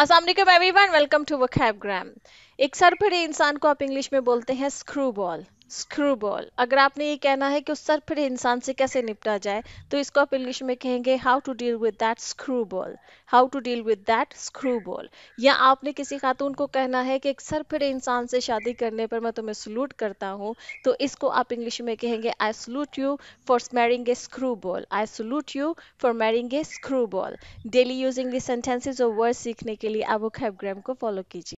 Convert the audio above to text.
Assalamualaikum everyone, welcome to vocabgram. एक सरफड़े इंसान को आप इंग्लिश में बोलते हैं स्क्रू बॉल स्क्रू बॉल अगर आपने ये कहना है कि उस सरफड़े इंसान से कैसे निपटा जाए तो इसको आप इंग्लिश में कहेंगे how to deal with that screw ball how to deal with that screw ball या आपने किसी खातून को कहना है कि एक सरफड़े इंसान से शादी करने पर मैं तुम्हें सलूट करता हूँ तो इसको आप इंग्लिश में कहेंगे I salute you for marrying a screw ball I salute you for marrying a screw ball daily using the sentences और वर्ड सीखने के लिए आप वो खैबग्राम को फॉलो कीजिए